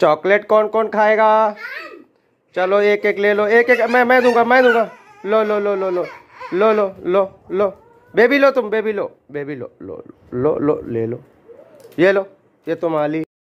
chocolate कौन कौन खाएगा चलो एक एक ले लो एक एक मैं मैं दूंगा मैं दूंगा लो लो लो लो लो लो लो लो लो बेबी लो तुम बेबी लो बेबी लो लो लो लो ले लो ये लो ये तुम आली